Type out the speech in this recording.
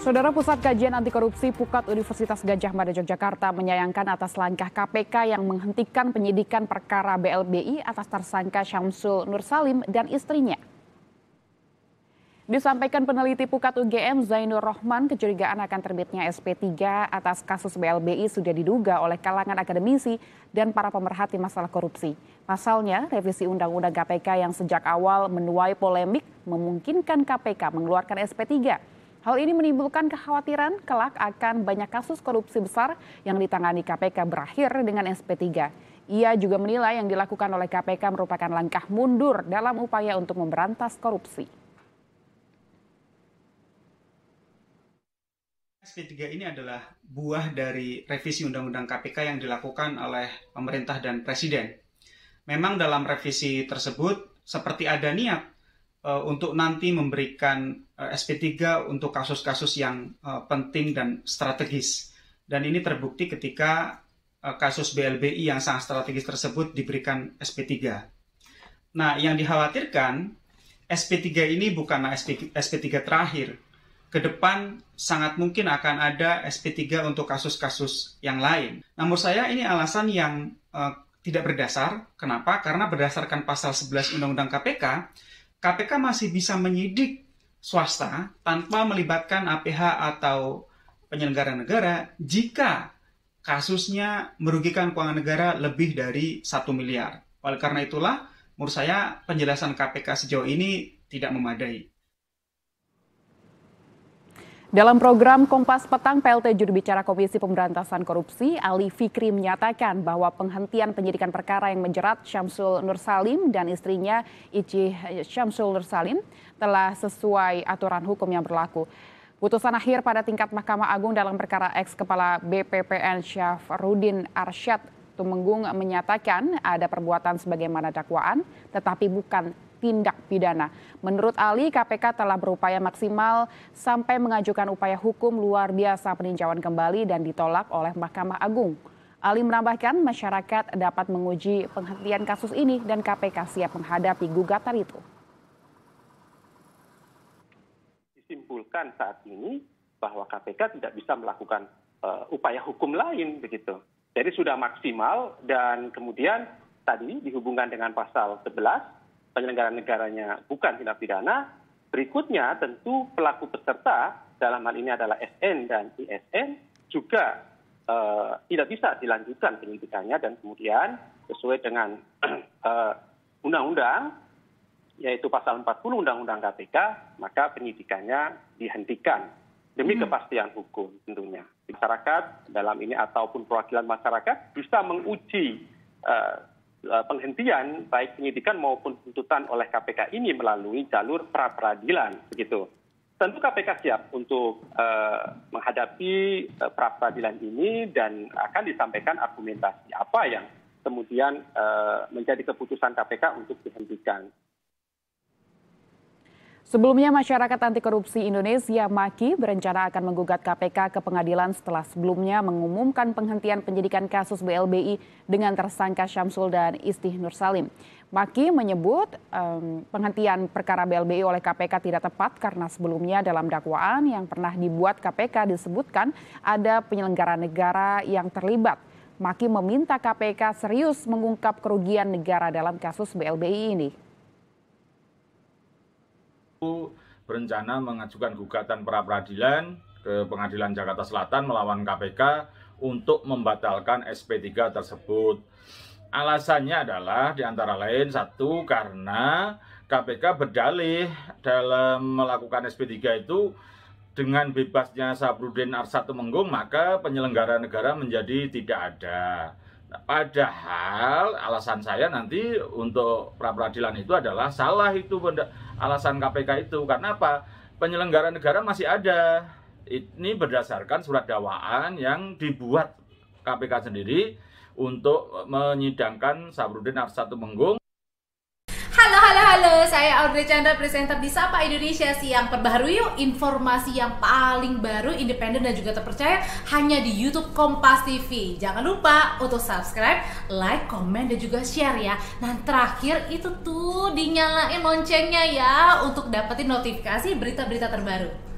Saudara Pusat Kajian Anti Korupsi Pukat Universitas Gajah Mada Yogyakarta menyayangkan atas langkah KPK yang menghentikan penyidikan perkara BLBI atas tersangka Syamsul Nursalim dan istrinya. Disampaikan peneliti Pukat UGM Zainur Rohman, kecurigaan akan terbitnya SP3 atas kasus BLBI sudah diduga oleh kalangan akademisi dan para pemerhati masalah korupsi. Pasalnya, revisi Undang-Undang KPK yang sejak awal menuai polemik memungkinkan KPK mengeluarkan SP3. Hal ini menimbulkan kekhawatiran kelak akan banyak kasus korupsi besar yang ditangani KPK berakhir dengan SP3. Ia juga menilai yang dilakukan oleh KPK merupakan langkah mundur dalam upaya untuk memberantas korupsi. SP3 ini adalah buah dari revisi Undang-Undang KPK yang dilakukan oleh pemerintah dan presiden. Memang dalam revisi tersebut seperti ada niat uh, untuk nanti memberikan uh, eh, SP3 untuk kasus-kasus yang uh, penting dan strategis. Dan ini terbukti ketika uh, kasus BLBI yang sangat strategis tersebut diberikan SP3. Nah, yang dikhawatirkan SP3 ini bukanlah SP, SP3 terakhir. Ke depan sangat mungkin akan ada SP3 untuk kasus-kasus yang lain. Namun saya ini alasan yang uh, tidak berdasar. Kenapa? Karena berdasarkan pasal 11 Undang-Undang KPK, KPK masih bisa menyidik swasta tanpa melibatkan APH atau penyelenggara negara jika kasusnya merugikan keuangan negara lebih dari satu miliar. Oleh karena itulah, menurut saya penjelasan KPK sejauh ini tidak memadai. Dalam program Kompas Petang, PLT juru bicara Komisi Pemberantasan Korupsi, Ali Fikri menyatakan bahwa penghentian penyidikan perkara yang menjerat Syamsul Nursalim dan istrinya Ici eh, Syamsul Nursalim telah sesuai aturan hukum yang berlaku. Putusan akhir pada tingkat Mahkamah Agung dalam perkara ex kepala BPPN Syafruddin Arsyad Tumenggung menyatakan ada perbuatan sebagaimana dakwaan, tetapi bukan tindak pidana. Menurut Ali, KPK telah berupaya maksimal sampai mengajukan upaya hukum luar biasa peninjauan kembali dan ditolak oleh Mahkamah Agung. Ali menambahkan masyarakat dapat menguji penghentian kasus ini dan KPK siap menghadapi gugatan itu. Disimpulkan saat ini bahwa KPK tidak bisa melakukan uh, upaya hukum lain begitu. Jadi sudah maksimal dan kemudian tadi dihubungkan dengan pasal 11 penyelenggara negaranya bukan tindak pidana. Berikutnya tentu pelaku peserta dalam hal ini adalah SN dan ISN juga eh, tidak bisa dilanjutkan penyidikannya dan kemudian sesuai dengan eh, undang-undang yaitu pasal 40 Undang-Undang KPK maka penyidikannya dihentikan demi hmm. kepastian hukum tentunya masyarakat dalam ini ataupun perwakilan masyarakat bisa menguji uh, Eh, penghentian baik penyidikan maupun tuntutan oleh KPK ini melalui jalur pra peradilan begitu. Tentu KPK siap untuk uh, menghadapi uh, eh, pra peradilan ini dan akan disampaikan argumentasi apa yang kemudian uh, menjadi keputusan KPK untuk dihentikan. Sebelumnya, masyarakat anti korupsi Indonesia Maki berencana akan menggugat KPK ke pengadilan setelah sebelumnya mengumumkan penghentian penyidikan kasus BLBI dengan tersangka Syamsul dan Istih Nur Salim. Maki menyebut um, penghentian perkara BLBI oleh KPK tidak tepat karena sebelumnya dalam dakwaan yang pernah dibuat KPK disebutkan ada penyelenggara negara yang terlibat. Maki meminta KPK serius mengungkap kerugian negara dalam kasus BLBI ini berencana mengajukan gugatan pra peradilan ke Pengadilan Jakarta Selatan melawan KPK untuk membatalkan SP3 tersebut. Alasannya adalah di antara lain satu karena KPK berdalih dalam melakukan SP3 itu dengan bebasnya Sabrudin Arsatu Menggung maka penyelenggara negara menjadi tidak ada padahal alasan saya nanti untuk pra peradilan itu adalah salah itu alasan KPK itu karena apa? Penyelenggara negara masih ada. Ini berdasarkan surat dakwaan yang dibuat KPK sendiri untuk menyidangkan Sabrudin Arsatu Menggung halo, saya Audrey Chandra, presenter di Sapa Indonesia Siang Perbaharui yuk informasi yang paling baru, independen dan juga terpercaya hanya di YouTube Kompas TV. Jangan lupa untuk subscribe, like, komen dan juga share ya. Nah terakhir itu tuh dinyalain loncengnya ya untuk dapetin notifikasi berita-berita terbaru.